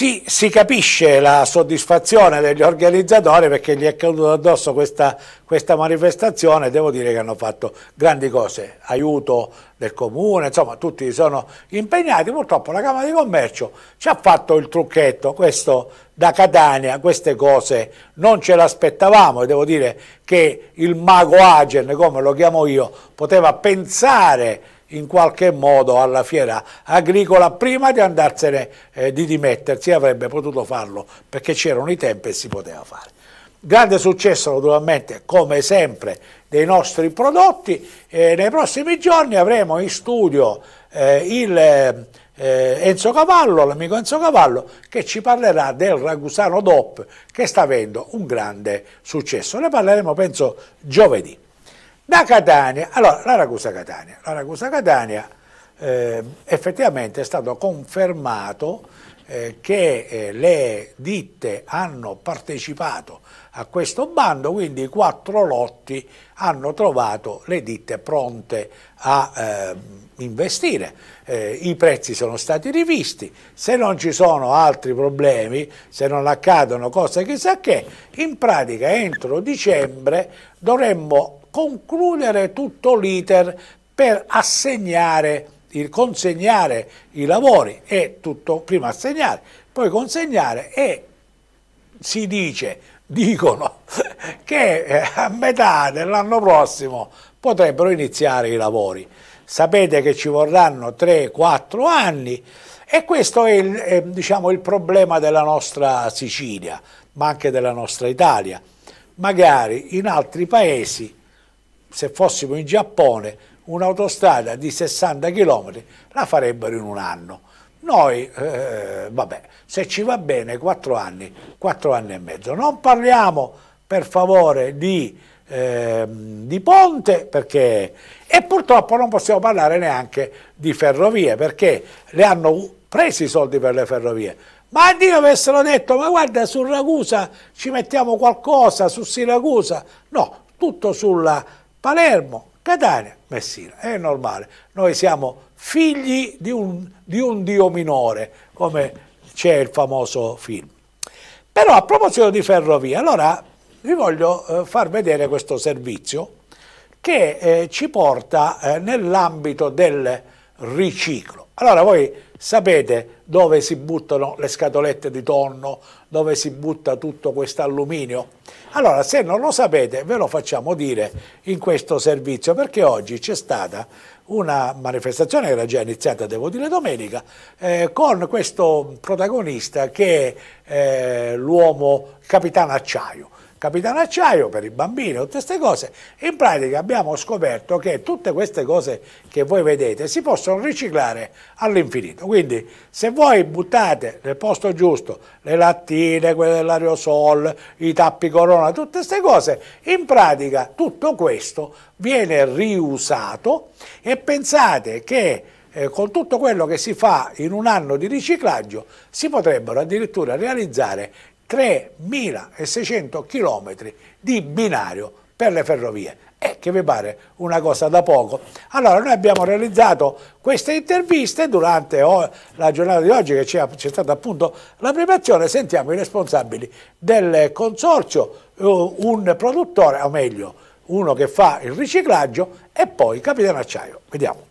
si, si, capisce la soddisfazione degli organizzatori perché gli è caduta addosso questa, questa, manifestazione, devo dire che hanno fatto grandi cose, aiuto del comune, insomma tutti sono impegnati, purtroppo la Camera di Commercio ci ha fatto il trucchetto, questo da Catania, queste cose non ce l'aspettavamo e devo dire che il mago Agen, come lo chiamo io, poteva pensare in qualche modo alla fiera agricola prima di andarsene, eh, di dimettersi, avrebbe potuto farlo perché c'erano i tempi e si poteva fare. Grande successo naturalmente, come sempre, dei nostri prodotti. Eh, nei prossimi giorni avremo in studio eh, il... Eh, Enzo Cavallo, l'amico Enzo Cavallo, che ci parlerà del Ragusano DOP che sta avendo un grande successo. Ne parleremo, penso, giovedì. Da Catania, allora la Ragusa Catania, la Ragusa Catania eh, effettivamente è stato confermato eh, che eh, le ditte hanno partecipato a questo bando, quindi i quattro lotti hanno trovato le ditte pronte a eh, investire. Eh, I prezzi sono stati rivisti, se non ci sono altri problemi, se non accadono cose chissà che, in pratica entro dicembre dovremmo concludere tutto l'iter per assegnare il consegnare i lavori è tutto, prima assegnare, poi consegnare e si dice, dicono, che eh, a metà dell'anno prossimo potrebbero iniziare i lavori. Sapete che ci vorranno 3-4 anni e questo è, il, è eh, diciamo, il problema della nostra Sicilia, ma anche della nostra Italia. Magari in altri paesi, se fossimo in Giappone, un'autostrada di 60 km la farebbero in un anno. Noi, eh, vabbè, se ci va bene, 4 anni, 4 anni e mezzo. Non parliamo, per favore, di, eh, di ponte, perché... E purtroppo non possiamo parlare neanche di ferrovie, perché le hanno presi i soldi per le ferrovie. Ma a Dio avessero detto, ma guarda, su Ragusa ci mettiamo qualcosa, su Siracusa. No, tutto sulla Palermo, Catania, Messina. È normale, noi siamo figli di un, di un dio minore, come c'è il famoso film. Però a proposito di ferrovia, allora vi voglio eh, far vedere questo servizio che eh, ci porta eh, nell'ambito del riciclo. Allora voi Sapete dove si buttano le scatolette di tonno, dove si butta tutto questo alluminio? Allora, se non lo sapete, ve lo facciamo dire in questo servizio, perché oggi c'è stata una manifestazione che era già iniziata, devo dire, domenica, eh, con questo protagonista che è eh, l'uomo Capitano Acciaio Capitano Acciaio per i bambini, tutte queste cose. In pratica abbiamo scoperto che tutte queste cose che voi vedete si possono riciclare all'infinito. Quindi se voi buttate nel posto giusto le lattine, quelle dell'aerosol, i tappi corona, tutte queste cose, in pratica tutto questo viene riusato e pensate che eh, con tutto quello che si fa in un anno di riciclaggio si potrebbero addirittura realizzare 3.600 km di binario per le ferrovie. eh, che vi pare una cosa da poco? Allora, noi abbiamo realizzato queste interviste durante la giornata di oggi che c'è stata appunto la preparazione, sentiamo i responsabili del consorzio, eh, un produttore, o meglio, uno che fa il riciclaggio e poi Capitano Acciaio. Vediamo.